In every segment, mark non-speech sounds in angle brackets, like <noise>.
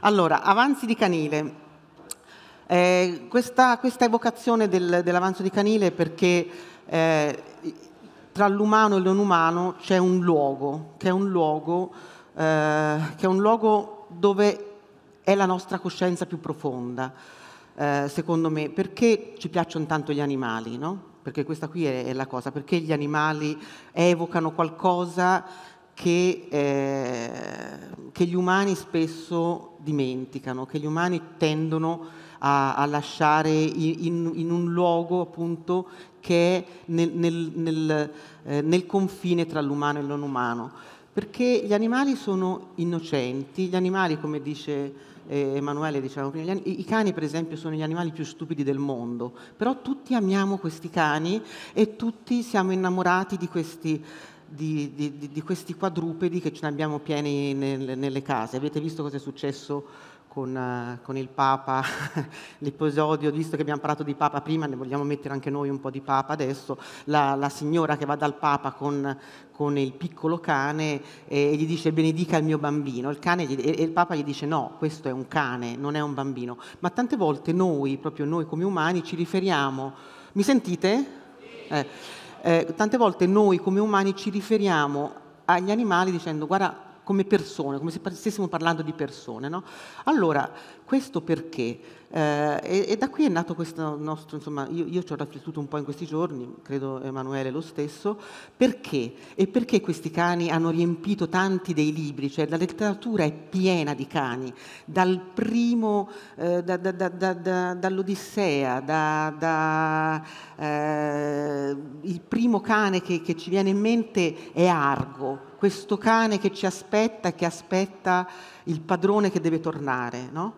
Allora, avanzi di canile. Eh, questa, questa, evocazione del, dell'avanzo di canile è perché eh, tra l'umano e il non umano c'è un luogo, che è un luogo, eh, che è un luogo dove è la nostra coscienza più profonda, eh, secondo me, perché ci piacciono tanto gli animali, no? Perché questa qui è, è la cosa, perché gli animali evocano qualcosa che, eh, che gli umani spesso dimenticano, che gli umani tendono a, a lasciare in, in, un luogo appunto che è nel, nel, nel, eh, nel confine tra l'umano e il non umano. Perché gli animali sono innocenti, gli animali, come dice eh, Emanuele diciamo prima, i, i cani per esempio sono gli animali più stupidi del mondo, però tutti amiamo questi cani e tutti siamo innamorati di questi di, di, di questi quadrupedi che ce ne abbiamo pieni nel, nelle case. Avete visto cosa è successo con, eh, con il Papa, <laughs> l'episodio, visto che abbiamo parlato di Papa prima, ne vogliamo mettere anche noi un po' di Papa adesso, la, la signora che va dal Papa con, con il piccolo cane eh, e gli dice benedica il mio bambino, il gli, e, e il Papa gli dice no, questo è un cane, non è un bambino. Ma tante volte noi, proprio noi come umani, ci riferiamo, mi sentite? Eh, eh, tante volte noi come umani ci riferiamo agli animali dicendo guarda come persone, come se stessimo parlando di persone. No? Allora, questo perché? Eh, e, e, da qui è nato questo nostro, insomma, io, io, ci ho riflettuto un po' in questi giorni, credo Emanuele lo stesso, perché? E perché questi cani hanno riempito tanti dei libri? Cioè la letteratura è piena di cani, dal primo, eh, da, da, da, dall'Odissea, eh, il primo cane che, che ci viene in mente è Argo, questo cane che ci aspetta, e che aspetta il padrone che deve tornare. No?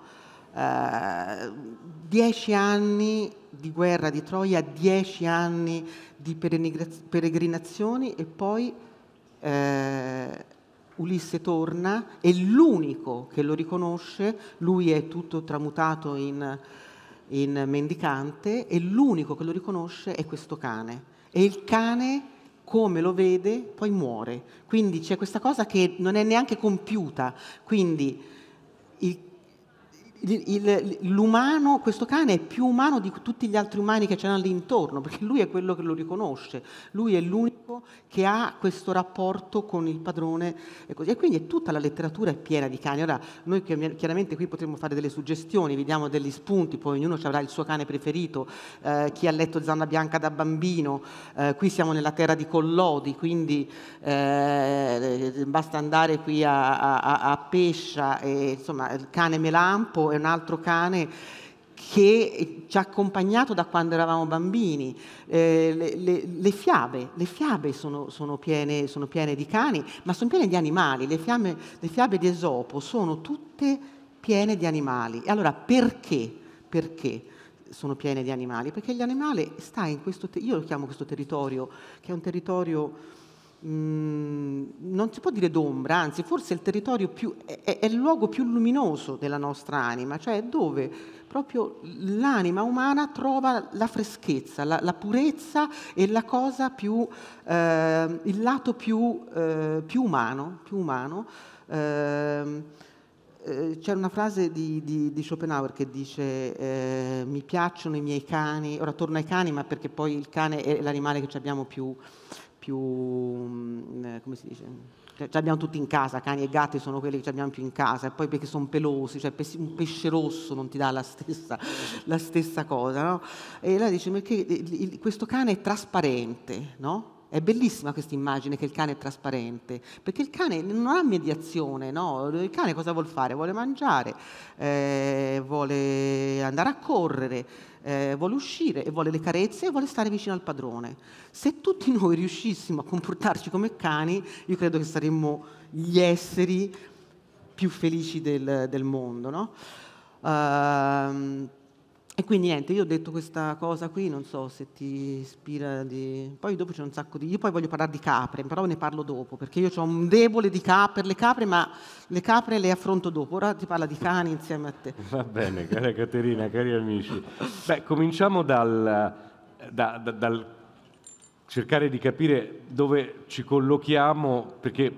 Eh, dieci anni di guerra di Troia, dieci anni di peregrinazioni e poi eh, Ulisse torna e l'unico che lo riconosce, lui è tutto tramutato in, in mendicante, e l'unico che lo riconosce è questo cane. E il cane come lo vede, poi muore. Quindi c'è questa cosa che non è neanche compiuta. Quindi l'umano, questo cane è più umano di tutti gli altri umani che c'erano all'intorno, perché lui è quello che lo riconosce, lui è l'unico che ha questo rapporto con il padrone e, e quindi tutta la letteratura è piena di cani. Ora, noi chiaramente qui potremmo fare delle suggestioni, vi diamo degli spunti, poi ognuno avrà il suo cane preferito, eh, chi ha letto Zanna Bianca da bambino, eh, qui siamo nella terra di Collodi, quindi eh, basta andare qui a, a, a Pescia, e, insomma, il cane melampo è un altro cane che ci ha accompagnato da quando eravamo bambini. Eh, le, le, le, fiabe, le fiabe sono, sono, piene, sono, piene, di cani, ma sono piene di animali. Le, fiabe, le fiabe di Esopo sono tutte piene di animali. E allora perché? Perché? sono piene di animali, perché gli animali sta in questo, io lo chiamo questo territorio, che è un territorio Mm, non si può dire d'ombra, anzi forse è il, più, è, è il luogo più luminoso della nostra anima, cioè dove proprio l'anima umana trova la freschezza, la, la purezza e la cosa più, eh, il lato più, eh, più umano. Più umano. Ehm, eh, c'è una frase di, di, di, Schopenhauer che dice eh, mi piacciono i miei cani, ora torno ai cani ma perché poi il cane è l'animale che abbiamo più, più, mm, eh, come si dice, cioè, abbiamo tutti in casa, cani e gatti sono quelli che abbiamo più in casa, e poi perché sono pelosi, cioè un pesce rosso non ti dà la stessa, <laughs> la stessa cosa, no? E lei dice, perché questo cane è trasparente, no? È bellissima questa immagine che il cane è trasparente, perché il cane non ha mediazione, no? Il cane cosa vuol fare? Vuole mangiare, eh, vuole andare a correre, eh, vuole uscire e vuole le carezze e vuole stare vicino al padrone. Se tutti noi riuscissimo a comportarci come cani, io credo che saremmo gli esseri più felici del, del mondo. No? Uh, e quindi niente, io ho detto questa cosa qui, non so se ti ispira di... Poi dopo c'è un sacco di... Io poi voglio parlare di capre, però ne parlo dopo, perché io ho un debole di cap- per le capre, ma le capre le affronto dopo. Ora ti parla di cani insieme a te. Va bene, cara Caterina, cari amici. Beh, cominciamo dal, da, da, dal cercare di capire dove ci collochiamo, perché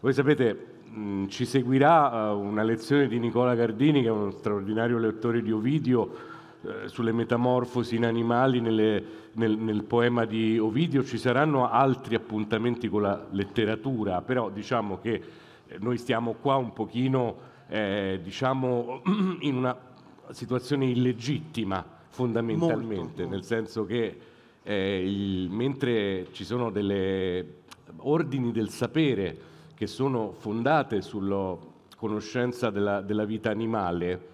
voi sapete ci seguirà eh, una lezione di Nicola Gardini, che è uno straordinario lettore di Ovidio, eh, sulle metamorfosi in animali nelle, nel, nel, poema di Ovidio, ci saranno altri appuntamenti con la letteratura, però diciamo che eh, noi stiamo qua un pochino eh, diciamo, <clears throat> in una situazione illegittima fondamentalmente, molto, molto. senso che eh, il, mentre ci sono delle ordini del sapere che sono fondate sulla conoscenza della, della vita animale,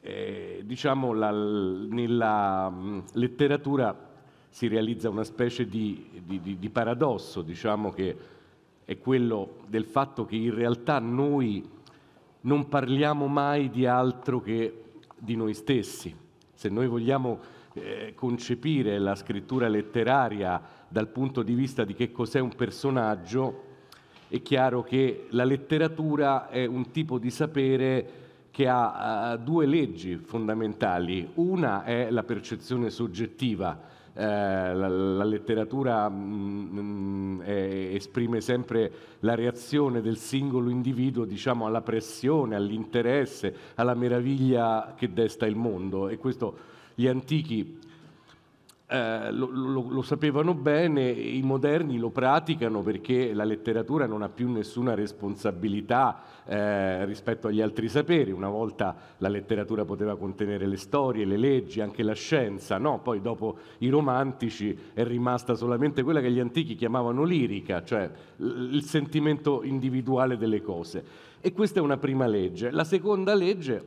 eh, diciamo la, nella mm, letteratura si realizza una specie di, di, di, di paradosso, diciamo che è quello del fatto che in realtà noi non parliamo mai di altro che di noi stessi. Se noi vogliamo eh, concepire la scrittura letteraria dal punto di vista di che cos'è un personaggio, è chiaro che la letteratura è un tipo di sapere che ha uh, due leggi fondamentali. Una è la percezione soggettiva. Eh, la, la, letteratura mh, mm, mh, mm, esprime sempre la reazione del singolo individuo diciamo, alla pressione, all'interesse, alla meraviglia che desta il mondo e questo gli antichi eh, lo, lo, lo, sapevano bene, i moderni lo praticano perché la letteratura non ha più nessuna responsabilità eh, rispetto agli altri saperi. Una volta la letteratura poteva contenere le storie, le leggi, anche la scienza, no? Poi dopo i romantici è rimasta solamente quella che gli antichi chiamavano lirica, cioè il sentimento individuale delle cose. E questa è una prima legge. La seconda legge,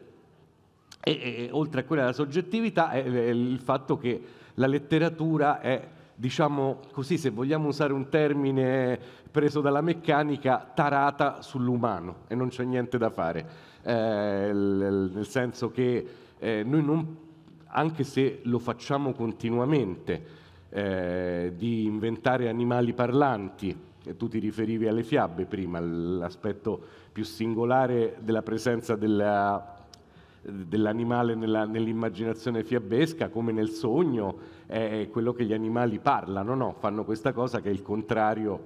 è, è, oltre a quella della soggettività, è, è il fatto che la letteratura è, diciamo così, se vogliamo usare un termine preso dalla meccanica, tarata sull'umano e non c'è niente da fare, eh, nel senso che eh, noi non, anche se lo facciamo continuamente, eh, di inventare animali parlanti, e tu ti riferivi alle fiabe prima, l'aspetto più singolare della presenza della dell'animale nell'immaginazione fiabesca, come nel sogno, è quello che gli animali parlano, no? fanno questa cosa che è il contrario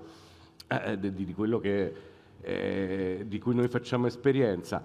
eh, di, di, quello che, eh, di cui noi facciamo esperienza.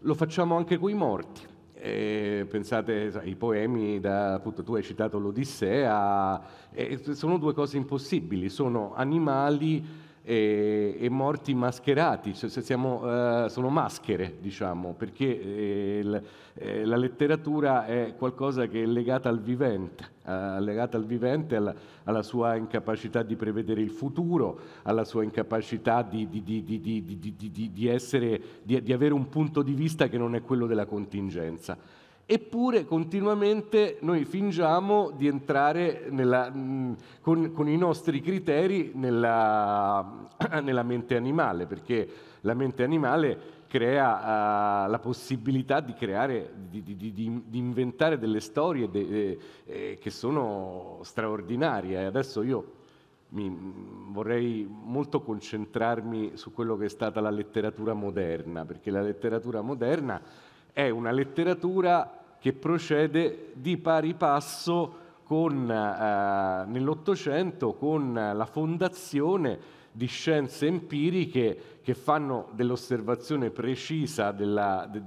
Lo facciamo anche con eh, i morti. E pensate ai poemi, da, appunto tu hai citato l'Odissea, eh, sono due cose impossibili, sono animali e, e morti mascherati, cioè, siamo, eh, sono maschere, diciamo, perché eh, il, eh, la letteratura è qualcosa che è legata al vivente, eh, legata al vivente, alla, alla, sua incapacità di prevedere il futuro, alla sua incapacità di, di, di, di essere, di avere un punto di vista che non è quello della contingenza. Eppure continuamente noi fingiamo di entrare nella, con, con, i nostri criteri nella, <clears throat> nella, mente animale, perché la mente animale crea uh, la possibilità di creare, di, di, di, di inventare delle storie de, de, eh, eh, che sono straordinarie. Adesso io mi, vorrei molto concentrarmi su quello che è stata la letteratura moderna, perché la letteratura moderna è una letteratura che procede di pari passo con, eh, nell'Ottocento con la fondazione di scienze empiriche che fanno dell'osservazione precisa della, de,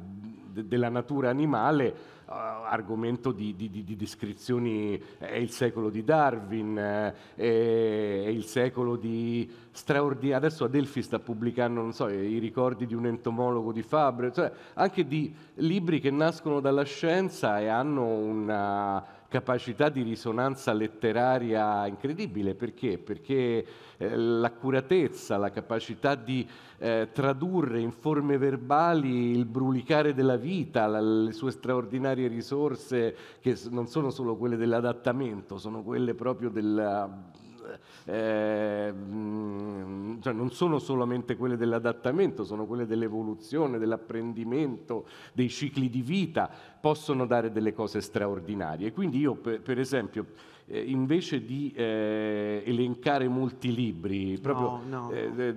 de, della natura animale uh, argomento di, di, di, descrizioni, eh, è il secolo di Darwin, eh, è, è il secolo di straordinario. Adesso Adelphi sta pubblicando, non so, i ricordi di un entomologo di Fabre, cioè anche di libri che nascono dalla scienza e hanno una capacità di risonanza letteraria incredibile. Perché? Perché eh, l'accuratezza, la capacità di eh, tradurre in forme verbali il brulicare della vita, la, le sue straordinarie risorse che non sono solo quelle dell'adattamento, sono quelle proprio della eh, mm, cioè non sono solamente quelle dell'adattamento, sono quelle dell'evoluzione, dell'apprendimento, dei cicli di vita, possono dare delle cose straordinarie. Quindi io per, esempio... Eh, invece di eh, elencare molti libri, proprio, no, no. Eh,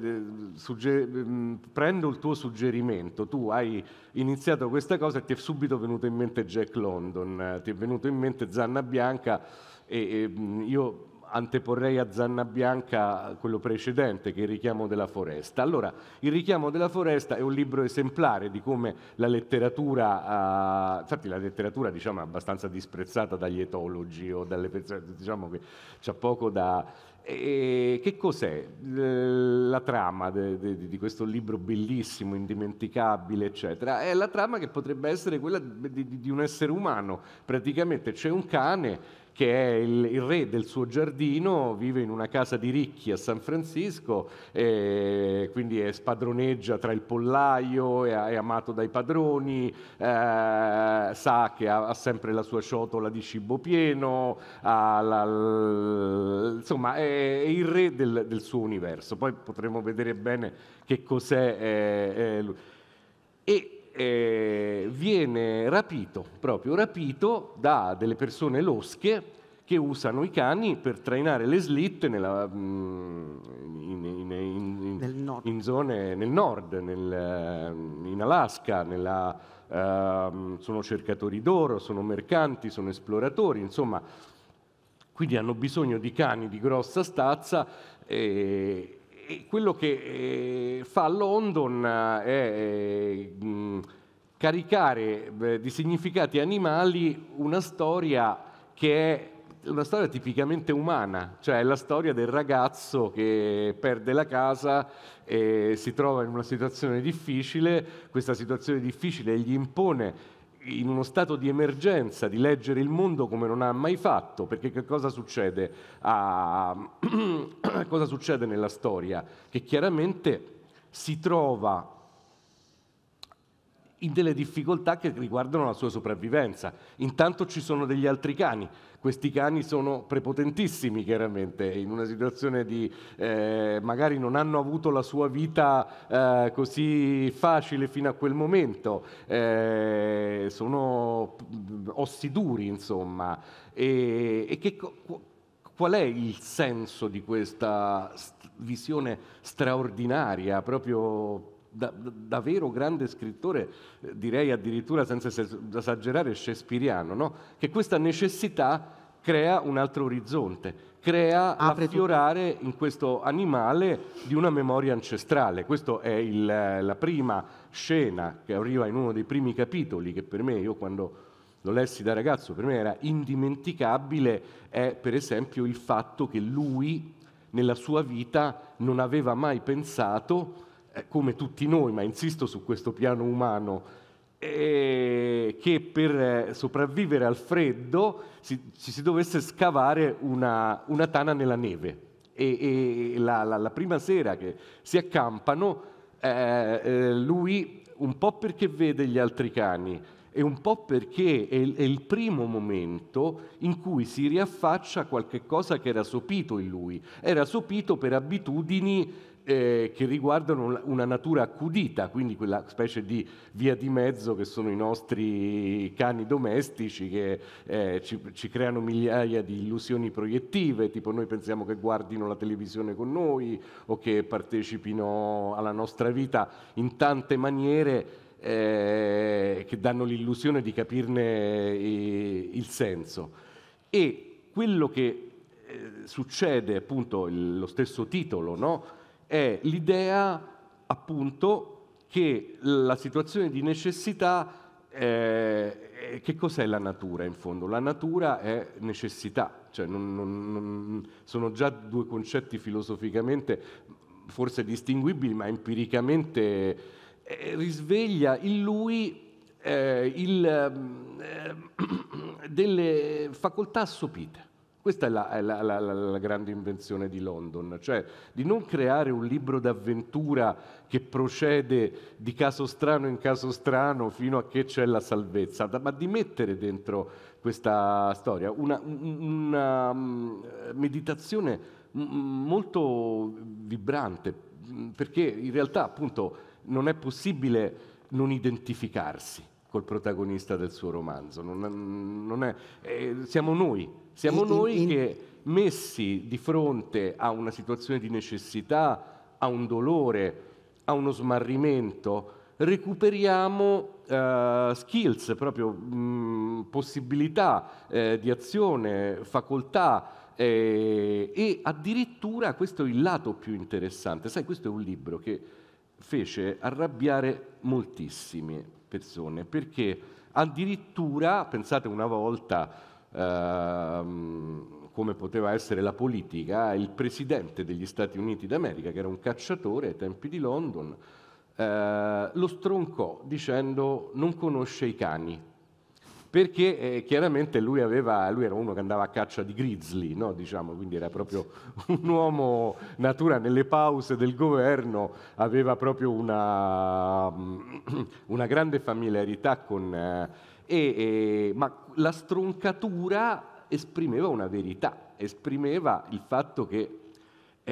sugge- mm, prendo il tuo suggerimento, tu hai iniziato questa cosa e ti è subito venuto in mente Jack London, ti è venuto in mente Zanna Bianca e, e mm, io anteporrei a Zanna Bianca quello precedente, che è il richiamo della foresta. Allora, il richiamo della foresta è un libro esemplare di come la letteratura, eh, infatti la letteratura diciamo, è abbastanza disprezzata dagli etologi o dalle persone, diciamo che c'è poco da... E che cos'è eh, la trama di questo libro bellissimo, indimenticabile, eccetera? È la trama che potrebbe essere quella di un essere umano. Praticamente c'è un cane che è il, il, re del suo giardino, vive in una casa di ricchi a San Francisco, e quindi è spadroneggia tra il pollaio, è, è amato dai padroni, eh, sa che ha, ha, sempre la sua ciotola di cibo pieno, la, l, insomma è, è, il re del, del, suo universo. Poi potremo vedere bene che cos'è. Eh, eh, e eh, viene rapito, proprio rapito da delle persone losche che usano i cani per trainare le slitte nella, mm, in, in, in, nel, nord. Zone, nel nord, nel, eh, in Alaska, nella, eh, sono cercatori d'oro, sono mercanti, sono esploratori, insomma, quindi hanno bisogno di cani di grossa stazza. E, eh, quello che eh, fa London è eh, caricare eh, di significati animali una storia che è una storia tipicamente umana, cioè la storia del ragazzo che perde la casa e si trova in una situazione difficile, questa situazione difficile gli impone in uno stato di emergenza, di leggere il mondo come non ha mai fatto, perché che cosa succede, a... <clears throat> cosa succede nella storia? Che chiaramente si trova in delle difficoltà che riguardano la sua sopravvivenza. Intanto ci sono degli altri cani, questi cani sono prepotentissimi chiaramente in una situazione di eh, magari non hanno avuto la sua vita eh, così facile fino a quel momento, eh, sono mm, ossi duri insomma. E, e che, qual è il senso di questa visione straordinaria proprio da, da vero grande scrittore, eh, direi addirittura senza esagerare, shakespeariano, no? che questa necessità crea un altro orizzonte, crea Apre affiorare tutto. in questo animale di una memoria ancestrale. Questa è il, eh, la prima scena che arriva in uno dei primi capitoli che per me, io quando lo lessi da ragazzo, per me era indimenticabile, è per esempio il fatto che lui nella sua vita non aveva mai pensato eh, come tutti noi, ma insisto su questo piano umano, eh, che per eh, sopravvivere al freddo si, ci si dovesse scavare una, una tana nella neve. E, e la, la, la, prima sera che si accampano, eh, eh lui, un po' perché vede gli altri cani, e un po' perché è, è il primo momento in cui si riaffaccia qualche cosa che era sopito in lui, era sopito per abitudini eh, che riguardano una natura accudita, quindi quella specie di via di mezzo che sono i nostri cani domestici che eh, ci, ci, creano migliaia di illusioni proiettive, tipo noi pensiamo che guardino la televisione con noi o che partecipino alla nostra vita in tante maniere eh, che danno l'illusione di capirne eh, il senso. E quello che eh, succede, appunto il, lo stesso titolo, no? è l'idea appunto che la situazione di necessità eh, che cos'è la natura in fondo? La natura è necessità, cioè non, non, non, sono già due concetti filosoficamente forse distinguibili, ma empiricamente eh, risveglia in lui eh, il, ehm, ehm, <coughs> delle facoltà assopite. Questa è, la, è la, la, la, grande invenzione di London, cioè di non creare un libro d'avventura che procede di caso strano in caso strano fino a che c'è la salvezza, ma di mettere dentro questa storia una, una mm, meditazione molto vibrante, mm, perché in realtà appunto non è possibile non identificarsi col protagonista del suo romanzo. Non, non è, eh, siamo noi, siamo in, noi in, che messi di fronte a una situazione di necessità, a un dolore, a uno smarrimento, recuperiamo eh, skills, proprio mh, mm, possibilità eh, di azione, facoltà eh, e addirittura questo è il lato più interessante. Sai, questo è un libro che fece arrabbiare moltissimi persone, perché addirittura, pensate una volta ehm, come poteva essere la politica, il presidente degli Stati Uniti d'America, che era un cacciatore ai tempi di London, eh, lo stroncò dicendo non conosce i cani perché eh, chiaramente lui, aveva, lui, era uno che andava a caccia di grizzly, no? diciamo, quindi era proprio <laughs> un uomo natura nelle pause del governo, aveva proprio una, mm, <clears throat> una grande familiarità con... Eh, e, ma la stroncatura esprimeva una verità, esprimeva il fatto che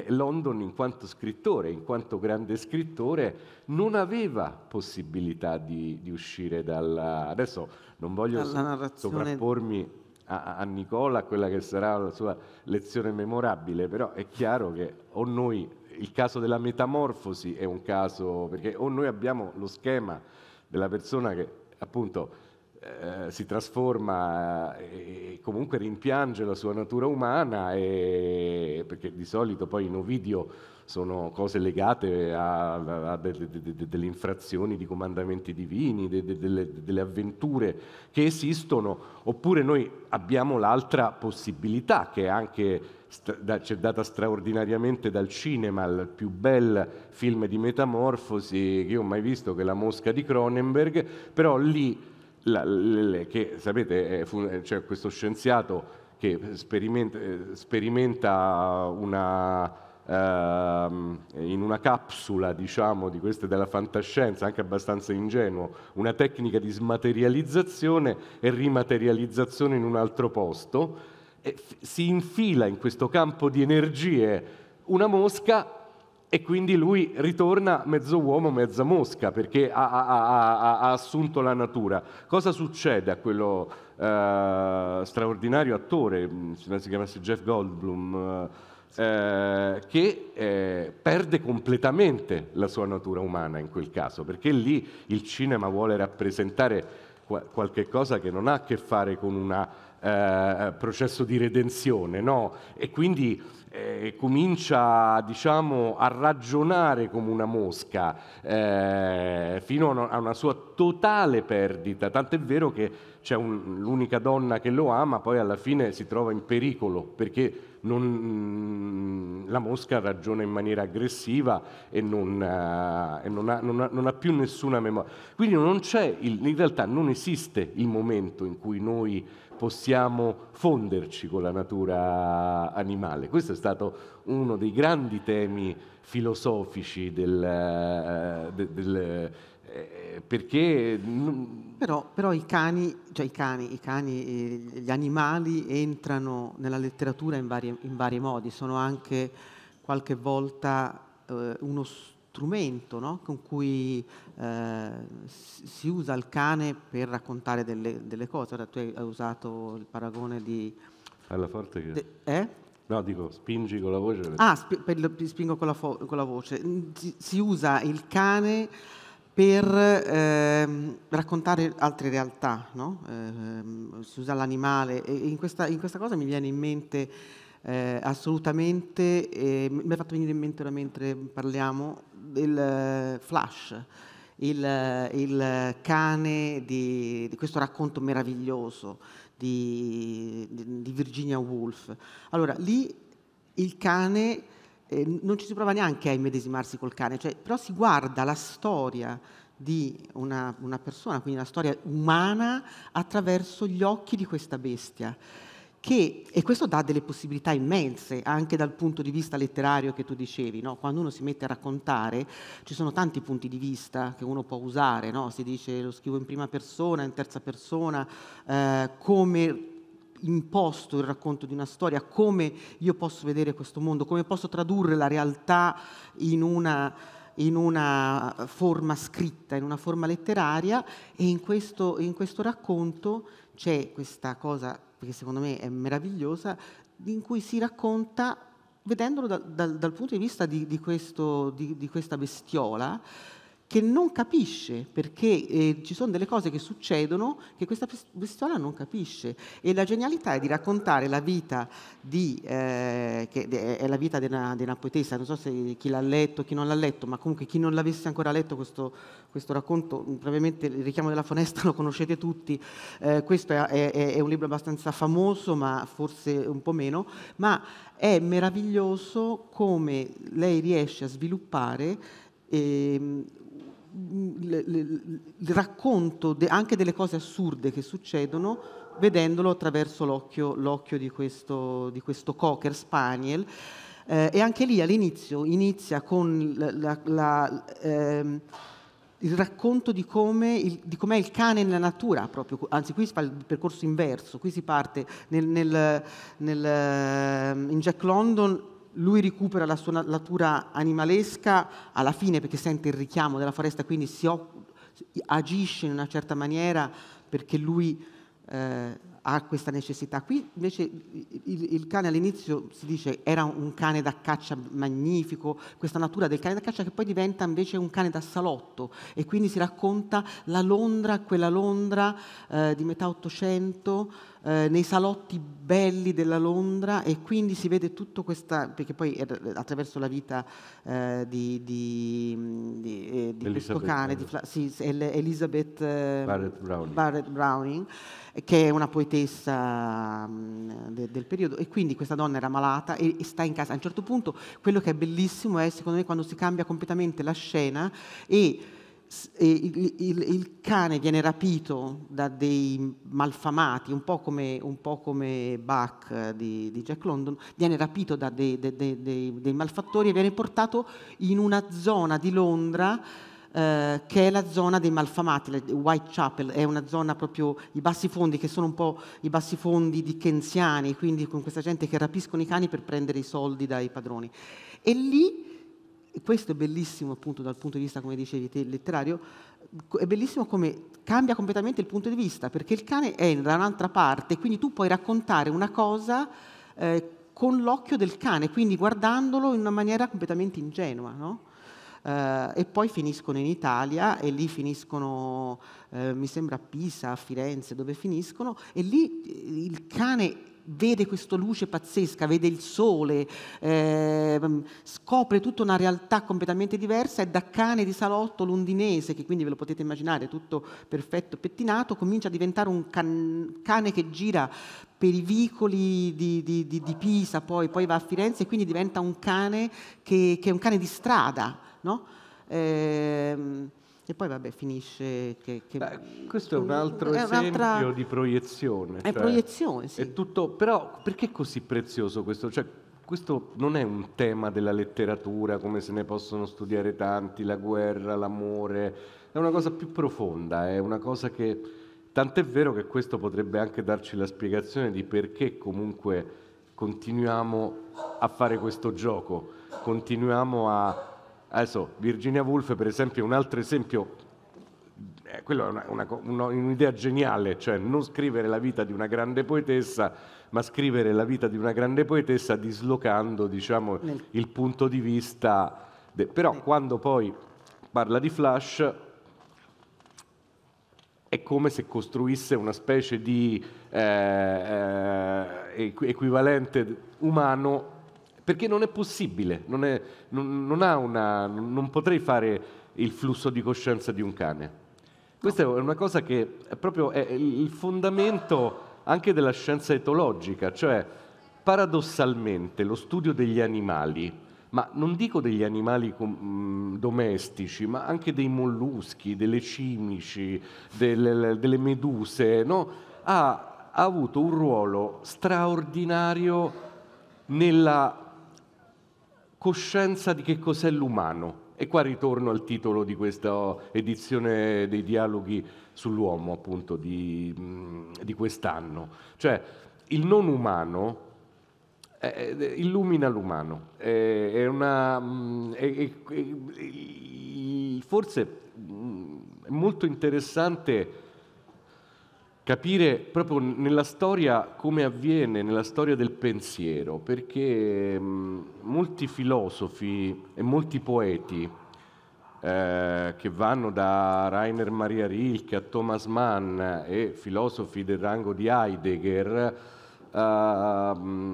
London, in quanto scrittore, in quanto grande scrittore, non aveva possibilità di, di uscire dalla... Adesso non voglio narrazione... sovrappormi a, a Nicola, quella che sarà la sua lezione memorabile, però è chiaro che o noi, il caso della metamorfosi è un caso, perché o noi abbiamo lo schema della persona che appunto eh, si trasforma eh, e comunque rimpiange la sua natura umana, e, perché di solito poi in Ovidio sono cose legate a, a de, de, de, delle infrazioni di comandamenti divini, delle avventure che esistono, oppure noi abbiamo l'altra possibilità che è anche c'è data straordinariamente dal cinema, il più bel film di metamorfosi che io ho mai visto, che è La Mosca di Cronenberg, però lì la, le, che sapete c'è cioè questo scienziato che sperimenta, eh, sperimenta una, ehm, in una capsula diciamo, di queste della fantascienza, anche abbastanza ingenuo, una tecnica di smaterializzazione e rimaterializzazione in un altro posto, si infila in questo campo di energie una mosca e quindi lui ritorna mezzo uomo, mezza mosca, perché ha, ha, ha, ha assunto la natura. Cosa succede a quello eh, straordinario attore, mm, si chiamasse Jeff Goldblum, eh, eh, che eh, perde completamente la sua natura umana in quel caso, perché lì il cinema vuole rappresentare qualche cosa che non ha a che fare con un eh, processo di redenzione, no? E quindi eh, comincia diciamo, a ragionare come una mosca eh, fino a una sua totale perdita, tant'è vero che c'è un, l'unica donna che lo ama, poi alla fine si trova in pericolo perché non, mm, la mosca ragiona in maniera aggressiva e, non, eh, e non, ha, ha, non, ha, più nessuna memoria. Quindi non c'è, in realtà non esiste il momento in cui noi possiamo fonderci con la natura animale. Questo è stato uno dei grandi temi filosofici del, eh, del, del eh, perché... Però, però i, cani, cioè i cani, i cani gli animali entrano nella letteratura in vari, in vari modi, sono anche qualche volta eh, uno studio strumento no? con cui eh, si usa il cane per raccontare delle, delle cose. Ora tu hai usato il paragone di... Alla forte che... De, eh? No, dico, spingi con la voce. Ah, sp- per, spingo con la, fo- con la voce. Mm, si, si, usa il cane per eh, raccontare altre realtà, no? Ehm, si usa l'animale e in questa, in questa cosa mi viene in mente eh, assolutamente, eh, mi è fatto venire in mente ora mentre parliamo del eh, Flash, il, eh, il cane di, di, questo racconto meraviglioso di, di, di, Virginia Woolf. Allora, lì il cane, eh, non ci si prova neanche a immedesimarsi col cane, cioè, però si guarda la storia di una, una persona, quindi la storia umana, attraverso gli occhi di questa bestia che, e questo dà delle possibilità immense anche dal punto di vista letterario che tu dicevi, no? quando uno si mette a raccontare ci sono tanti punti di vista che uno può usare, no? si dice lo scrivo in prima persona, in terza persona, eh, come imposto il racconto di una storia, come io posso vedere questo mondo, come posso tradurre la realtà in una, in una forma scritta, in una forma letteraria e in questo, in questo racconto c'è questa cosa che secondo me è meravigliosa, in cui si racconta, vedendolo da, da, dal punto di vista di, di, questo, di questa bestiola, che non capisce, perché eh, ci sono delle cose che succedono che questa pistola non capisce. E la genialità è di raccontare la vita di, eh, che è la vita di una, di una, poetessa, non so se chi l'ha letto, chi non l'ha letto, ma comunque chi non l'avesse ancora letto questo, questo racconto, mm, probabilmente il richiamo della fonesta <laughs> lo conoscete tutti, eh, questo è, è, è un libro abbastanza famoso, ma forse un po' meno, ma è meraviglioso come lei riesce a sviluppare eh, il racconto anche delle cose assurde che succedono vedendolo attraverso l'occhio, l'occhio di, questo, di, questo, cocker spaniel. Eh, e anche lì all'inizio inizia con la, la, ehm, il racconto di, come il, di com'è il cane nella natura, proprio, anzi qui si fa il percorso inverso, qui si parte nel, nel, nel, ehm, in Jack London lui recupera la sua natura animalesca alla fine perché sente il richiamo della foresta, quindi si agisce in una certa maniera perché lui eh, ha questa necessità. Qui invece il, il cane all'inizio si dice era un cane da caccia magnifico, questa natura del cane da caccia che poi diventa invece un cane da salotto e quindi si racconta la Londra, quella Londra eh, di metà Ottocento. Eh, nei salotti belli della Londra e quindi si vede tutto questa, perché poi attraverso la vita eh, di, di, di, eh, di questo cane, di, sì, Elizabeth eh, Barrett Browning. Barrett Browning. che è una poetessa mh, mm, de, del periodo e quindi questa donna era malata e, e, sta in casa. A un certo punto quello che è bellissimo è secondo me quando si cambia completamente la scena e il, il, il, cane viene rapito da dei malfamati, un po' come, un po come Bach di, di, Jack London, viene rapito da dei, dei, dei, dei, malfattori e viene portato in una zona di Londra eh, che è la zona dei malfamati, Whitechapel è una zona proprio, i bassi fondi che sono un po' i bassi fondi di dickensiani, quindi con questa gente che rapiscono i cani per prendere i soldi dai padroni. E lì questo è bellissimo appunto dal punto di vista, come dicevi te, letterario, è bellissimo come cambia completamente il punto di vista, perché il cane è da un'altra parte, quindi tu puoi raccontare una cosa eh, con l'occhio del cane, quindi guardandolo in una maniera completamente ingenua, no? Uh, e poi finiscono in Italia e lì finiscono, uh, mi sembra, a Pisa, a Firenze, dove finiscono, e lì il cane vede questa luce pazzesca, vede il sole, eh, scopre tutta una realtà completamente diversa e da cane di salotto londinese, che quindi ve lo potete immaginare, tutto perfetto, pettinato, comincia a diventare un can- cane che gira per i vicoli di, di, di, di Pisa, poi, poi, va a Firenze e quindi diventa un cane che, che è un cane di strada. No? Eh, e poi vabbè finisce che... che Beh, questo è un mm, altro è esempio di proiezione. È cioè, proiezione, sì. È tutto, però perché è così prezioso questo? Cioè, questo non è un tema della letteratura come se ne possono studiare tanti, la guerra, l'amore, è una cosa più profonda, è una cosa che... Tant'è vero che questo potrebbe anche darci la spiegazione di perché comunque continuiamo a fare questo gioco, continuiamo a Adesso Virginia Woolf per esempio è un altro esempio, eh, quella è un'idea geniale, cioè non scrivere la vita di una grande poetessa, ma scrivere la vita di una grande poetessa dislocando diciamo, il punto di vista. De... Però quando poi parla di Flash è come se costruisse una specie di eh, eh equivalente umano perché non è possibile, non, è, non, non, una, non potrei fare il flusso di coscienza di un cane. Questa è una cosa che è proprio è il fondamento anche della scienza etologica, cioè paradossalmente lo studio degli animali, ma non dico degli animali mm, domestici, ma anche dei molluschi, delle cimici, delle, delle meduse, no? ha, ha avuto un ruolo straordinario nella coscienza di che cos'è l'umano. E qua ritorno al titolo di questa edizione dei dialoghi sull'uomo, appunto, di, di quest'anno. Cioè, il non umano eh, eh illumina l'umano. Eh, è una, eh, forse è molto interessante capire proprio nella storia come avviene, nella storia del pensiero, perché mm, molti filosofi e molti poeti eh, che vanno da Rainer Maria Rilke a Thomas Mann e filosofi del rango di Heidegger, Uh,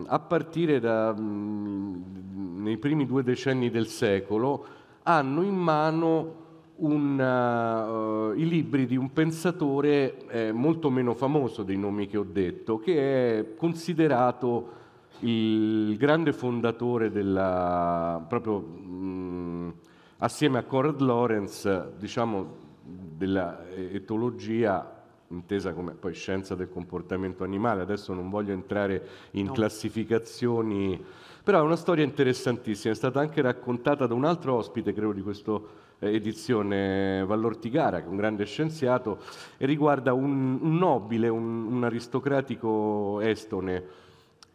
a partire dai mm, primi due decenni del secolo, hanno in mano un, uh, i libri di un pensatore eh, molto meno famoso dei nomi che ho detto, che è considerato il grande fondatore della, proprio mh, assieme a Conrad Lorenz, diciamo, della etologia intesa come poi scienza del comportamento animale. Adesso non voglio entrare in no. classificazioni, però è una storia interessantissima, è stata anche raccontata da un altro ospite, credo, di questo eh, edizione Vallortigara, che è un grande scienziato, e riguarda un, un nobile, un, un, aristocratico estone,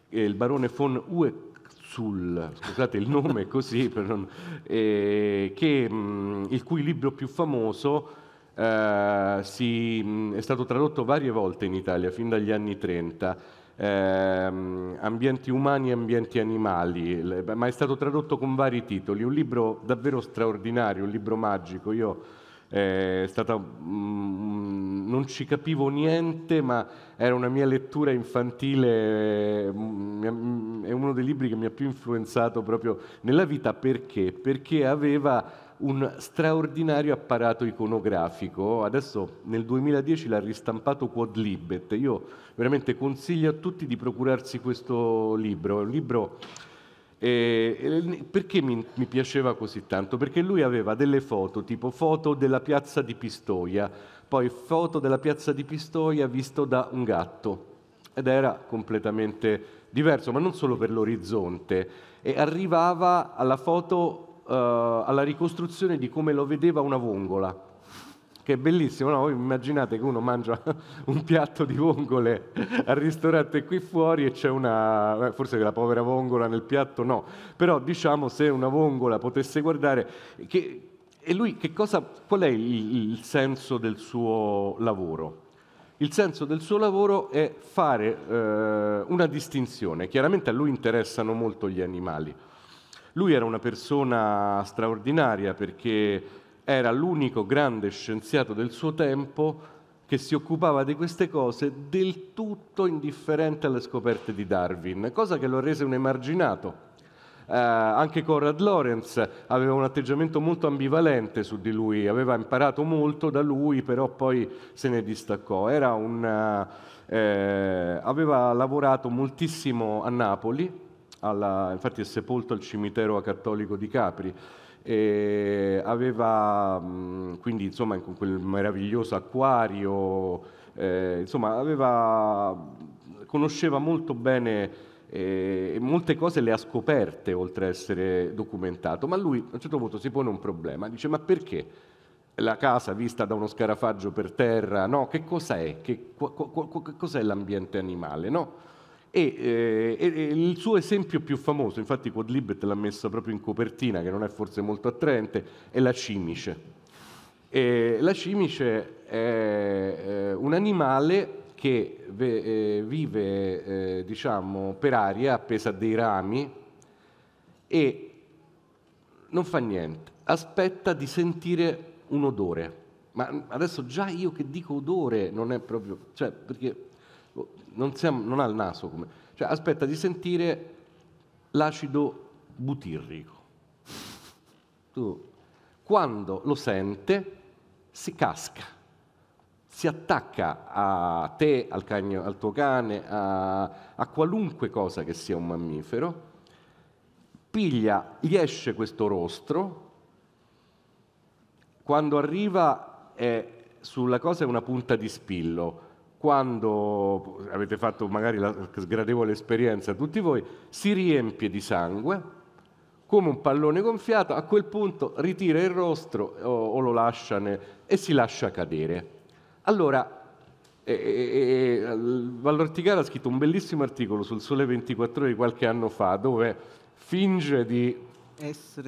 eh, il barone von Ueck Sul, scusate il nome <laughs> così, non, eh, che, mh, mm, il cui libro più famoso eh, si, mh, mm, è stato tradotto varie volte in Italia, fin dagli anni 30 ehm, Ambienti umani e ambienti animali, ma è stato tradotto con vari titoli, un libro davvero straordinario, un libro magico. Io eh, stata, mh, mm, mm, non ci capivo niente, ma era una mia lettura infantile, mh, eh, mh, mm, è uno dei libri che mi ha più influenzato proprio nella vita perché? Perché aveva un straordinario apparato iconografico. Adesso nel 2010 l'ha ristampato Quadlibet. Io veramente consiglio a tutti di procurarsi questo libro. È un libro eh, eh, perché mi, mi, piaceva così tanto? Perché lui aveva delle foto, tipo foto della piazza di Pistoia, poi foto della piazza di Pistoia visto da un gatto. Ed era completamente diverso, ma non solo per l'orizzonte. E arrivava alla foto eh, alla ricostruzione di come lo vedeva una vongola che è bellissimo, no? immaginate che uno mangia <laughs> un piatto di vongole al ristorante qui fuori e c'è una, eh, forse la povera vongola nel piatto no, però diciamo se una vongola potesse guardare, che, e lui che cosa, qual è il, il, senso del suo lavoro? Il senso del suo lavoro è fare eh, una distinzione, chiaramente a lui interessano molto gli animali, lui era una persona straordinaria perché era l'unico grande scienziato del suo tempo che si occupava di queste cose del tutto indifferente alle scoperte di Darwin, cosa che lo rese un emarginato. Eh, anche Conrad Lorenz aveva un atteggiamento molto ambivalente su di lui, aveva imparato molto da lui, però poi se ne distaccò. Un, eh, aveva lavorato moltissimo a Napoli, alla, infatti è sepolto al cimitero acattolico di Capri. E aveva mm, quindi insomma con quel meraviglioso acquario, eh, insomma aveva, conosceva molto bene eh, e molte cose le ha scoperte oltre a essere documentato, ma lui a un certo punto si pone un problema, dice ma perché la casa vista da uno scarafaggio per terra, no, che cos'è, che, co, co, co, cos'è l'ambiente animale, no? E, eh, e, il suo esempio più famoso, infatti Quadlibet l'ha messo proprio in copertina, che non è forse molto attraente, è la cimice. E la cimice è eh, un animale che eh, vive eh, diciamo, per aria appesa a dei rami e non fa niente, aspetta di sentire un odore. Ma adesso già io che dico odore non è proprio... Cioè, perché non, siamo, non ha il naso come... Cioè aspetta di sentire l'acido butirrico. Tu, quando lo sente, si casca, si attacca a te, al, cagno, al tuo cane, a, a, qualunque cosa che sia un mammifero, piglia, gli esce questo rostro, quando arriva è, sulla cosa è una punta di spillo, quando avete fatto magari la sgradevole esperienza tutti voi, si riempie di sangue come un pallone gonfiato, a quel punto ritira il rostro o, o lo lascia ne, e si lascia cadere. Allora, e, e, e Vallortigara ha scritto un bellissimo articolo sul Sole 24 ore di qualche anno fa dove finge di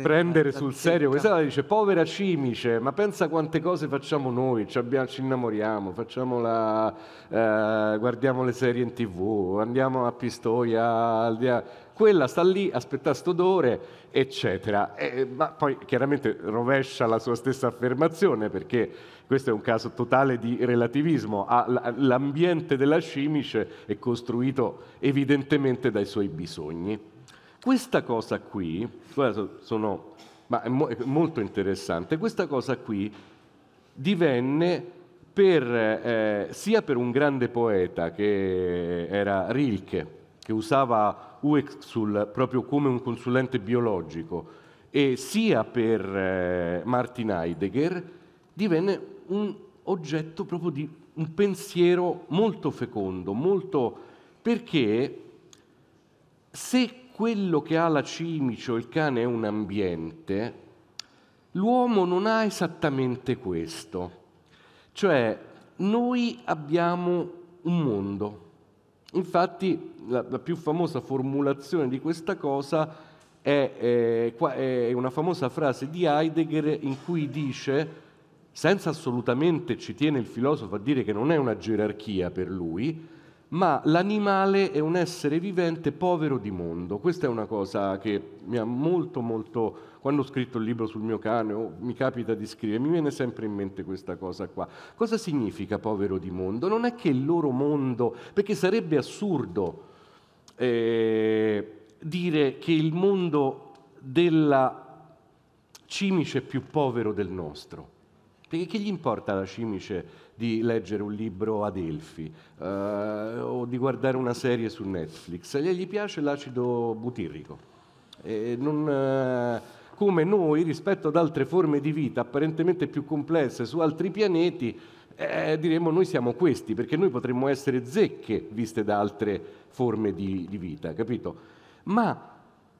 prendere sul serio questa dice povera cimice ma pensa quante cose facciamo noi ci, abbiamo, ci innamoriamo la, eh, guardiamo le serie in tv andiamo a Pistoia a... quella sta lì aspetta st'odore eccetera e, eh, ma poi chiaramente rovescia la sua stessa affermazione perché questo è un caso totale di relativismo l'ambiente della cimice è costruito evidentemente dai suoi bisogni questa cosa qui, sono, ma è, mo- è molto interessante, questa cosa qui divenne per, eh, sia per un grande poeta che era Rilke, che usava Uexul proprio come un consulente biologico, e sia per eh, Martin Heidegger, divenne un oggetto proprio di un pensiero molto fecondo, molto... perché se quello che ha la cimice o il cane è un ambiente, l'uomo non ha esattamente questo. Cioè, noi abbiamo un mondo. Infatti, la, la più famosa formulazione di questa cosa è, è, è una famosa frase di Heidegger in cui dice, senza assolutamente ci tiene il filosofo a dire che non è una gerarchia per lui, ma l'animale è un essere vivente povero di mondo. Questa è una cosa che mi ha molto, molto... Quando ho scritto il libro sul mio cane, o oh, mi capita di scrivere, mi viene sempre in mente questa cosa qua. Cosa significa povero di mondo? Non è che il loro mondo... perché sarebbe assurdo eh, dire che il mondo della cimice è più povero del nostro. Perché che gli importa la cimice di leggere un libro a Delphi eh, o di guardare una serie su Netflix. Gli piace l'acido butirrico. Eh, non, come noi, rispetto ad altre forme di vita apparentemente più complesse su altri pianeti, eh, diremmo noi siamo questi, perché noi potremmo essere zecche viste da altre forme di, di vita, capito? Ma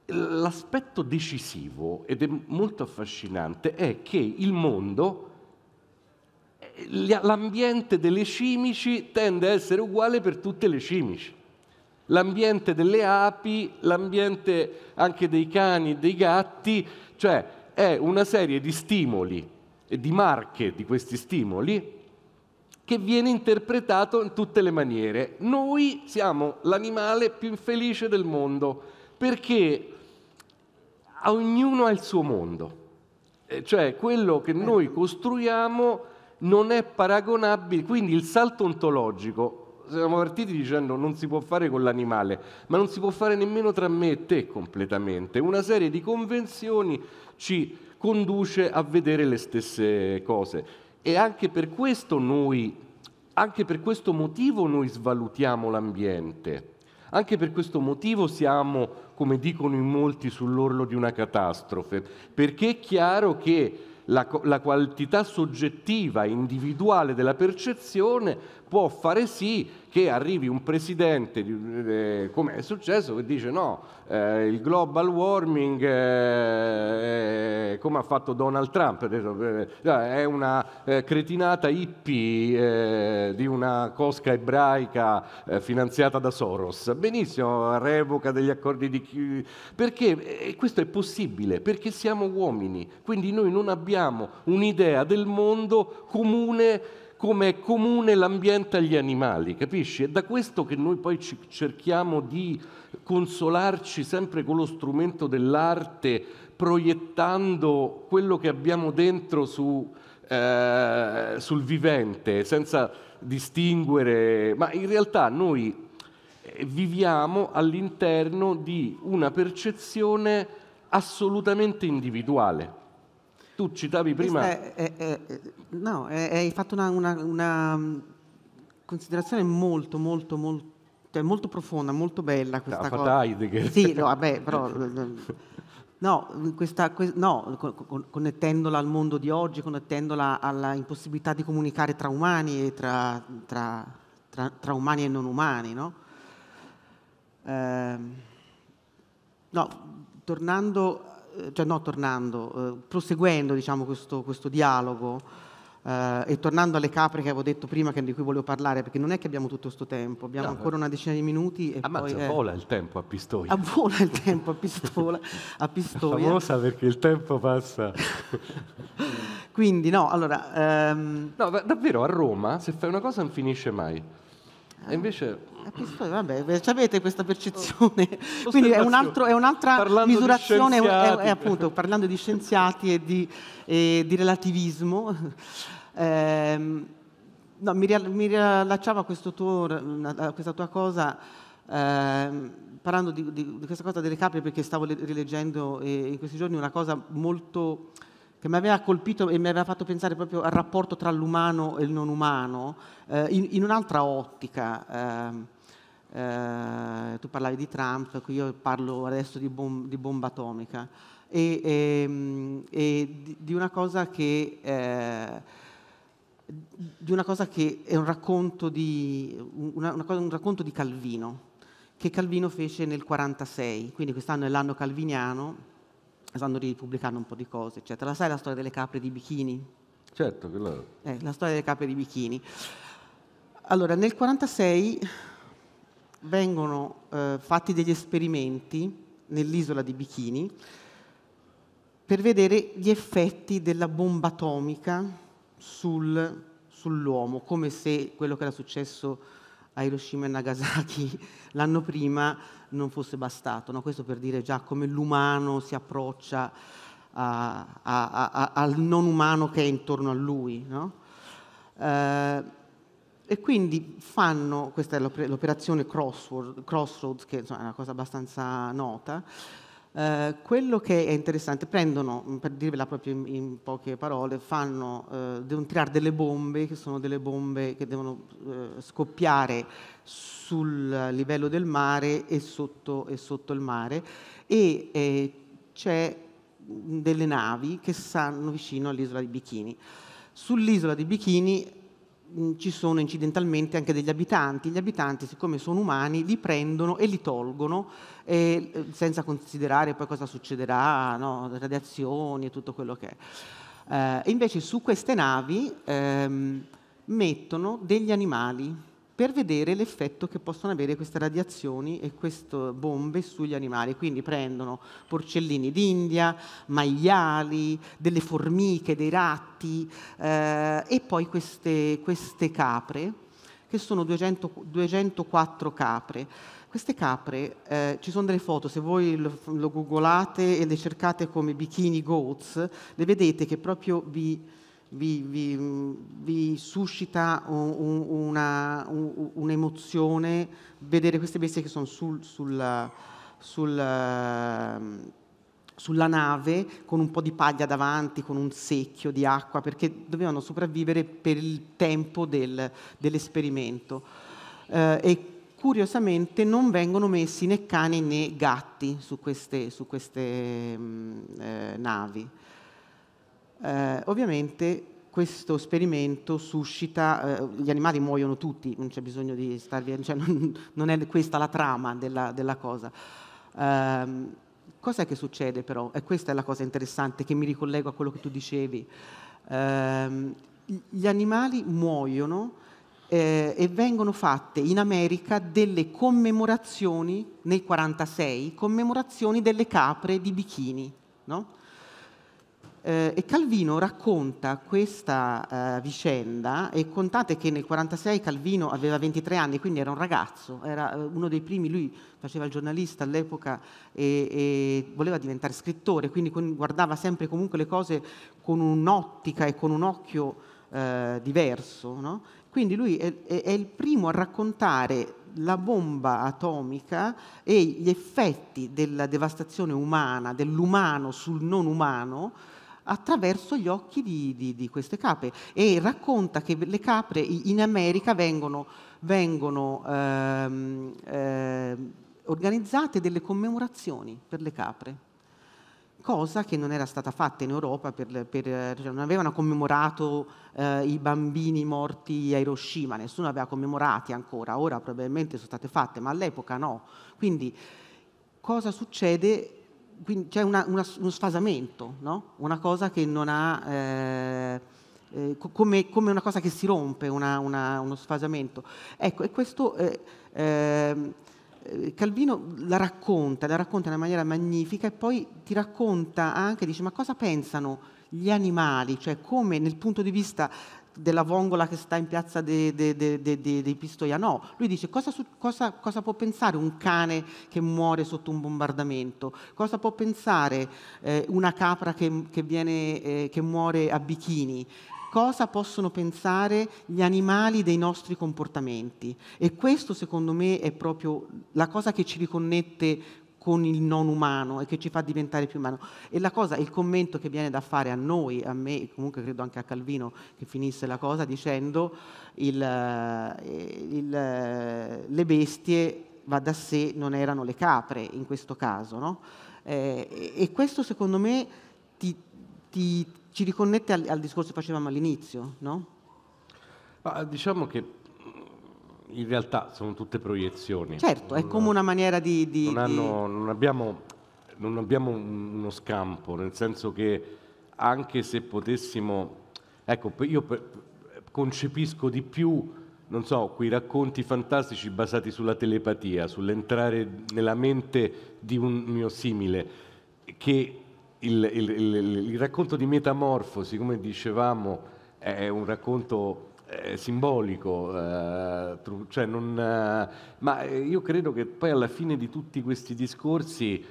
l'aspetto decisivo ed è molto affascinante è che il mondo l'ambiente delle cimici tende a essere uguale per tutte le cimici. L'ambiente delle api, l'ambiente anche dei cani, dei gatti, cioè è una serie di stimoli e di marche di questi stimoli che viene interpretato in tutte le maniere. Noi siamo l'animale più infelice del mondo perché ognuno ha il suo mondo, eh, cioè quello che noi costruiamo non è paragonabile, quindi il salto ontologico siamo partiti dicendo non si può fare con l'animale, ma non si può fare nemmeno tra me e te completamente. Una serie di convenzioni ci conduce a vedere le stesse cose e anche per questo noi, anche per questo motivo noi svalutiamo l'ambiente. Anche per questo motivo siamo, come dicono in molti, sull'orlo di una catastrofe, perché è chiaro che la, la qualità soggettiva, individuale della percezione può fare sì che arrivi un presidente, eh, come è successo, che dice no, eh, il global warming, eh, eh come ha fatto Donald Trump, eh, è una cretinata hippie di una cosca ebraica finanziata da Soros. Benissimo, revoca degli accordi di... chi. Perché questo è possibile? Perché siamo uomini, quindi noi non abbiamo un'idea del mondo comune come è comune l'ambiente agli animali, capisci? È da questo che noi poi cerchiamo di consolarci sempre con lo strumento dell'arte, proiettando quello che abbiamo dentro su, eh, sul vivente, senza distinguere, ma in realtà noi eh, viviamo all'interno di una percezione assolutamente individuale. Tu citavi prima... È, è, è, no, hai fatto una, una, una, mm, considerazione molto, molto, molto, cioè molto profonda, molto bella questa cosa. Fatta Heidegger. Sì, no, vabbè, però... Mm, mm. No, questa, no, connettendola al mondo di oggi, connettendola alla impossibilità di comunicare tra umani e tra, tra, tra, tra umani e non umani, no? Eh, no tornando eh, cioè no tornando, eh, proseguendo diciamo, questo, questo dialogo eh, e tornando alle capre che avevo detto prima che, di cui volevo parlare, perché non è che abbiamo tutto questo tempo, abbiamo no, ah, ancora una decina di minuti. E ammazza, ah, poi, eh, vola il tempo a pistola. A vola il tempo a Pistola. a Pistoia. Famosa perché il tempo passa. <laughs> Quindi no, allora... Ehm... No, davvero a Roma se fai una cosa non finisce mai. Ah. E invece... Pistola, eh, vabbè, avete questa percezione. <laughs> Quindi è, un altro, è un'altra parlando misurazione, è, è, appunto parlando di scienziati e di, e di relativismo. <laughs> Eh, no, mi, riallacciavo a, tuo, a, questa tua cosa, eh, parlando di, di, di, questa cosa delle capre, perché stavo rileggendo eh, in questi giorni una cosa molto che mi aveva colpito e mi aveva fatto pensare proprio al rapporto tra l'umano e il non umano, eh, in, in, un'altra ottica. Eh, eh, tu parlavi di Trump, qui io parlo adesso di, bom- di bomba atomica, e, e, ehm, e di, di, una che, eh, di, una cosa che... è un racconto di, una, una cosa, un racconto di Calvino, che Calvino fece nel 1946, quindi quest'anno è l'anno calviniano, sanno di pubblicare un po' di cose, eccetera. La sai la storia delle capre di bikini? Certo, quella... Eh, la storia delle capre di bikini. Allora, nel 1946 vengono eh, fatti degli esperimenti nell'isola di Bikini per vedere gli effetti della bomba atomica sul, sull'uomo, come se quello che era successo a Hiroshima e Nagasaki <laughs> l'anno prima non fosse bastato. No? Questo per dire già come l'umano si approccia a, a, a, al non umano che è intorno a lui. No? Eh, e quindi fanno, questa è l'operazione Crossroads, che insomma, è una cosa abbastanza nota, eh, quello che è interessante, prendono, mm, per dirvela proprio in, in poche parole, fanno eh, tirare delle bombe, che sono delle bombe che devono eh, scoppiare sul livello del mare e sotto, e sotto il mare, e eh, c'è mm, delle navi che stanno vicino all'isola di Bikini. Sull'isola di Bikini Mm, ci sono incidentalmente anche degli abitanti. Gli abitanti, siccome sono umani, li prendono e li tolgono, eh, senza considerare poi cosa succederà, no? radiazioni e tutto quello che è. Eh, invece su queste navi ehm, mettono degli animali, per vedere l'effetto che possono avere queste radiazioni e queste bombe sugli animali. Quindi prendono porcellini d'India, maiali, delle formiche, dei ratti eh, e poi queste, queste, capre, che sono 200, 204 capre. Queste capre, eh, ci sono delle foto, se voi lo, lo, googolate e le cercate come bikini goats, le vedete che proprio vi vi, vi, vi suscita un, una, un, un'emozione vedere queste bestie che sono sul, sul, sul, sulla nave con un po' di paglia davanti, con un secchio di acqua, perché dovevano sopravvivere per il tempo del, dell'esperimento. Eh, e curiosamente non vengono messi né cani né gatti su queste, su queste mm, eh, navi. Eh, ovviamente questo esperimento suscita, eh, gli animali muoiono tutti, non c'è bisogno di starvi, cioè non, non, è questa la trama della, della cosa. Eh, cos'è che succede però? E questa è la cosa interessante che mi ricollego a quello che tu dicevi. Ehm, gli animali muoiono eh, e vengono fatte in America delle commemorazioni, nel 1946, commemorazioni delle capre di Bikini. No? Eh, e Calvino racconta questa eh, vicenda e contate che nel 1946 Calvino aveva 23 anni, quindi era un ragazzo, era eh, uno dei primi, lui faceva il giornalista all'epoca e, e voleva diventare scrittore, quindi guardava sempre comunque le cose con un'ottica e con un occhio eh, diverso. No? Quindi lui è, è, il primo a raccontare la bomba atomica e gli effetti della devastazione umana, dell'umano sul non umano, attraverso gli occhi di, di, di, queste capre e racconta che le capre in America vengono, vengono ehm, ehm, organizzate delle commemorazioni per le capre cosa che non era stata fatta in Europa, per, per, cioè non avevano commemorato eh, i bambini morti a Hiroshima, nessuno aveva commemorati ancora, ora probabilmente sono state fatte, ma all'epoca no. Quindi cosa succede? quindi c'è una, una, uno sfasamento, no? una cosa che non ha, eh, eh, come, come, una cosa che si rompe, una, uno sfasamento. Ecco, e questo eh, ehm, eh, Calvino la racconta, la racconta in una maniera magnifica e poi ti racconta anche, dice, ma cosa pensano gli animali, cioè come nel punto di vista della vongola che sta in piazza dei de, de, de, Pistoianò. Lui dice cosa, su, cosa, cosa, può pensare un cane che muore sotto un bombardamento, cosa può pensare eh, una capra che, che, viene, eh, che muore a Bikini, cosa possono pensare gli animali dei nostri comportamenti. E questo secondo me è proprio la cosa che ci riconnette con il non umano e che ci fa diventare più umano. E la cosa, il commento che viene da fare a noi, a me, e comunque credo anche a Calvino che finisse la cosa dicendo il, eh, il, eh, le bestie va da sé non erano le capre in questo caso. No? Eh, e questo secondo me ti, ti, ci riconnette al, al, discorso che facevamo all'inizio. No? Ah, diciamo che in realtà sono tutte proiezioni. Certo, non, è come una maniera di... di, non, hanno, non, abbiamo, non, abbiamo, uno scampo, nel senso che anche se potessimo... Ecco, io concepisco di più, non so, quei racconti fantastici basati sulla telepatia, sull'entrare nella mente di un mio simile, che il, il, il, il racconto di Metamorfosi, come dicevamo, è un racconto eh, simbolico, eh, tru- cioè non, eh, ma eh, io credo che poi alla fine di tutti questi discorsi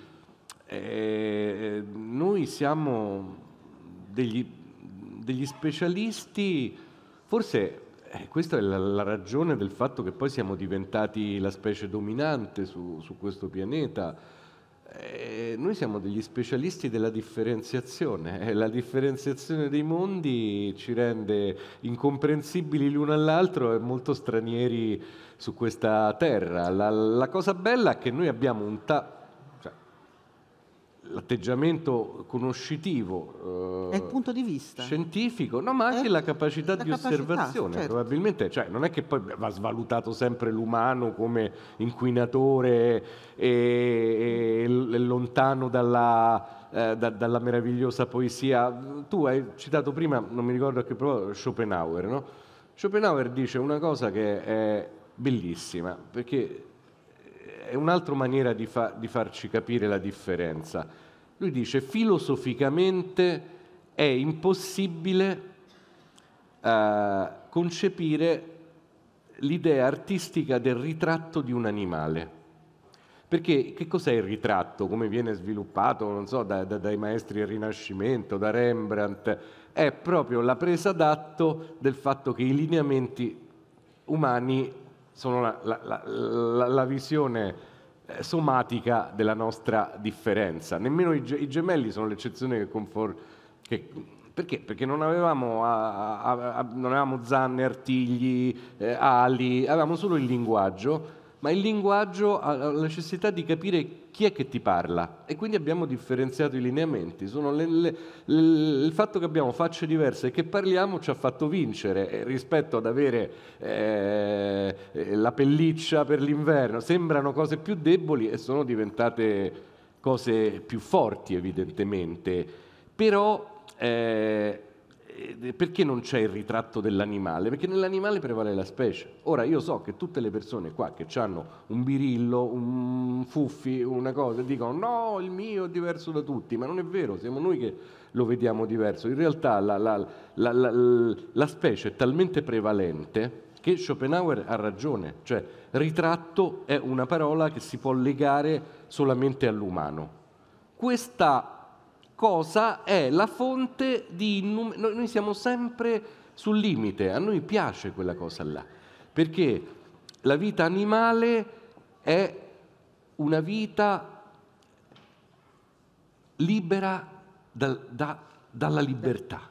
eh, eh, noi siamo degli, degli specialisti, forse questa è la, la, ragione del fatto che poi siamo diventati la specie dominante su, su questo pianeta eh, noi siamo degli specialisti della differenziazione e eh, la differenziazione dei mondi ci rende incomprensibili l'uno all'altro e molto stranieri su questa terra. La, la cosa bella è che noi abbiamo un ta- l'atteggiamento conoscitivo eh, è il eh, punto di vista scientifico no, ma anche è eh, la capacità la di capacità, osservazione certo. probabilmente cioè, non è che poi va svalutato sempre l'umano come inquinatore e, e lontano dalla, eh, da, dalla, meravigliosa poesia tu hai citato prima non mi ricordo a che proposito Schopenhauer no? Schopenhauer dice una cosa che è bellissima perché è un'altra maniera di, fa, di farci capire la differenza. Lui dice filosoficamente è impossibile eh, concepire l'idea artistica del ritratto di un animale. Perché che cos'è il ritratto, come viene sviluppato, so, da, da, dai maestri del Rinascimento, da Rembrandt? È proprio la presa d'atto del fatto che i lineamenti umani sono la, la, la, la visione eh, somatica della nostra differenza. Nemmeno i, i gemelli sono l'eccezione che conforta. Perché? Perché non avevamo, a, a, a, non avevamo zanne, artigli, eh, ali, avevamo solo il linguaggio ma il linguaggio ha la necessità di capire chi è che ti parla e quindi abbiamo differenziato i lineamenti. Le, le, le, il fatto che abbiamo facce diverse e che parliamo ci ha fatto vincere eh, rispetto ad avere eh, la pelliccia per l'inverno. Sembrano cose più deboli e sono diventate cose più forti evidentemente, però... Eh, eh, eh, perché non c'è il ritratto dell'animale? Perché nell'animale prevale la specie. Ora io so che tutte le persone qua che hanno un birillo, un fuffi, una cosa, dicono no, il mio è diverso da tutti, ma non è vero, siamo noi che lo vediamo diverso. In realtà la, la, la, la specie è talmente prevalente che Schopenhauer ha ragione, cioè ritratto è una parola che si può legare solamente all'umano. Questa cosa è la fonte di... Innum- noi siamo sempre sul limite, a noi piace quella cosa là, perché la vita animale è una vita libera da, da, dalla libertà,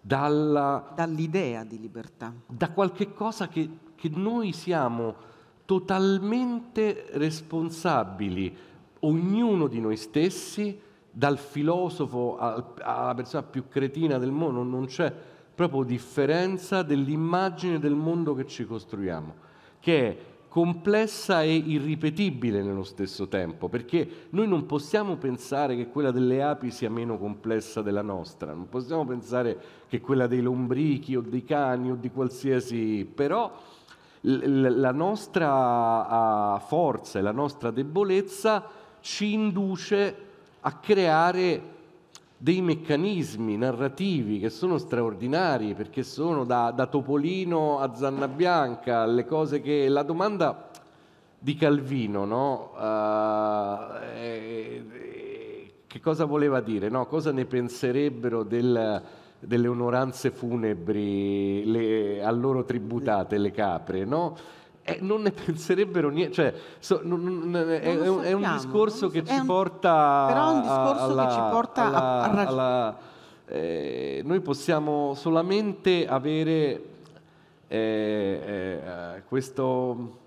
dalla, dall'idea di libertà, da qualche cosa che, che noi siamo totalmente responsabili, ognuno di noi stessi, dal filosofo alla persona più cretina del mondo, non c'è proprio differenza dell'immagine del mondo che ci costruiamo, che è complessa e irripetibile nello stesso tempo, perché noi non possiamo pensare che quella delle api sia meno complessa della nostra, non possiamo pensare che quella dei lombrichi o dei cani o di qualsiasi, però la nostra ah, forza e la nostra debolezza ci induce a creare dei meccanismi narrativi che sono straordinari perché sono da, da Topolino a Zanna Bianca, le cose che la domanda di Calvino, no? uh, eh, eh, che cosa voleva dire? No? Cosa ne penserebbero del, delle onoranze funebri le, a loro tributate le capre? No? eh, non ne <laughs> penserebbero niente, cioè, so, non, non, non è, sappiamo, è, un discorso che ci porta... Però è un discorso che ci porta a, ragionare. eh, noi possiamo solamente avere eh, eh questo...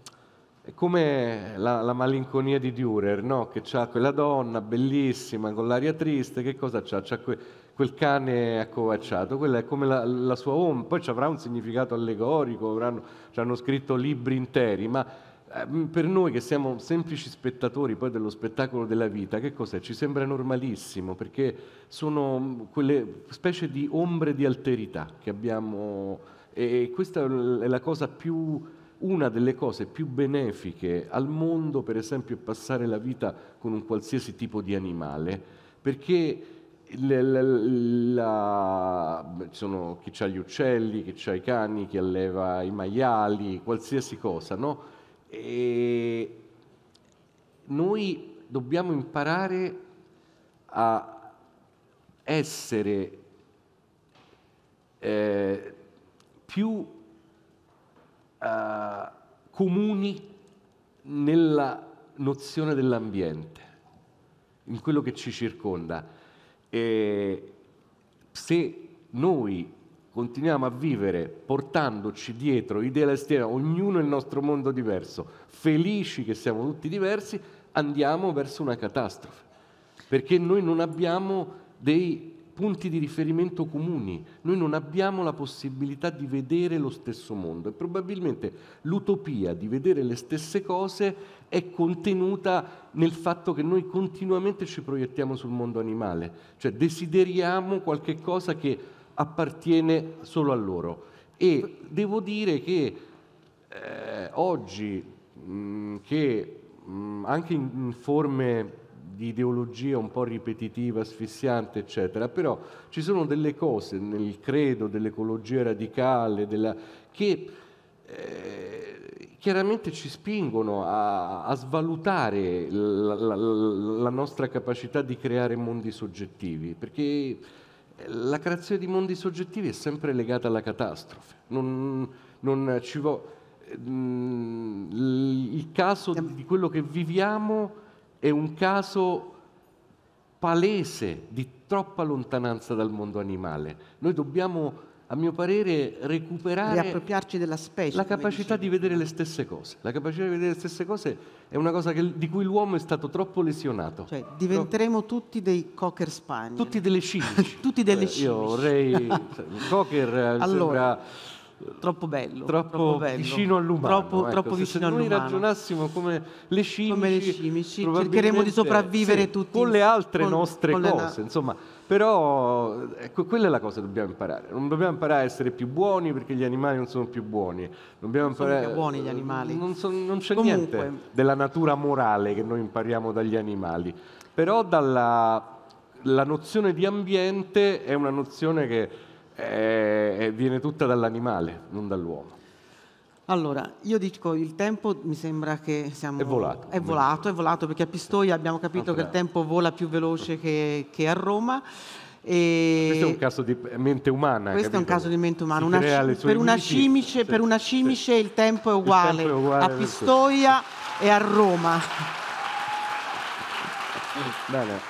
come la, la, malinconia di Dürer, no? che ha quella donna bellissima con l'aria triste, che cosa c'ha? c'ha que- quel cane accovacciato, quella è come la, la sua ombra, poi ci avrà un significato allegorico, avranno, ci hanno scritto libri interi, ma ehm, per noi che siamo semplici spettatori poi dello spettacolo della vita, che cos'è? Ci sembra normalissimo perché sono mm, quelle specie di ombre di alterità che abbiamo e questa è la cosa più una delle cose più benefiche al mondo, per esempio, è passare la vita con un qualsiasi tipo di animale, perché la, la, sono chi ha gli uccelli, chi ha i cani, chi alleva i maiali, qualsiasi cosa, no? E noi dobbiamo imparare a essere eh, più eh, comuni nella nozione dell'ambiente, in quello che ci circonda e se noi continuiamo a vivere portandoci dietro idee all'esterno, ognuno il nostro mondo diverso, felici che siamo tutti diversi, andiamo verso una catastrofe, perché noi non abbiamo dei punti di riferimento comuni, noi non abbiamo la possibilità di vedere lo stesso mondo e probabilmente l'utopia di vedere le stesse cose è contenuta nel fatto che noi continuamente ci proiettiamo sul mondo animale, cioè desideriamo qualche cosa che appartiene solo a loro. E devo dire che eh, oggi mh, mm, che mh, mm, anche in forme di ideologia un po' ripetitiva, asfissiante, eccetera, però ci sono delle cose nel credo dell'ecologia radicale della, che eh, chiaramente ci spingono a, a svalutare la, la, la, nostra capacità di creare mondi soggettivi, perché eh, la creazione di mondi soggettivi è sempre legata alla catastrofe. Non, non ci vo- eh, mm, il caso di quello che viviamo è un caso palese di troppa lontananza dal mondo animale. Noi dobbiamo, a mio parere, recuperare della specie, la capacità dicevo. di vedere le stesse cose. La capacità di vedere le stesse cose è una cosa che, di cui l'uomo è stato troppo lesionato. Cioè, diventeremo Tro- tutti dei cocker spaniel. Tutti delle scimmie. <laughs> tutti delle cimici. Eh, io vorrei... <laughs> cocker eh, allora. sembra troppo bello. Troppo, troppo bello. vicino all'umano. Troppo, ecco, troppo se vicino se noi ragionassimo come le scimmie, come le scimici, cercheremo di sopravvivere sì, tutti. Con le altre con, nostre con cose, le... insomma. Però ecco, quella è la cosa che dobbiamo imparare. Non dobbiamo imparare a essere più buoni perché gli animali non sono più buoni. Dobbiamo non imparare... sono più buoni gli eh, animali. Non, so, non c'è Comunque. niente della natura morale che noi impariamo dagli animali. Però dalla... la nozione di ambiente è una nozione che eh, eh, viene tutta dall'animale, non dall'uomo. Allora, io dico il tempo mi sembra che siamo... È volato. È volato, è volato perché a Pistoia abbiamo capito ah, che il tempo vola più veloce che, che a Roma. E questo è un caso di mente umana. Questo capito? è un caso di mente umana. Una, per, una cimice, sì. per, una cimice, sì. il tempo è uguale, tempo è uguale a Pistoia questo. e a Roma. Bene.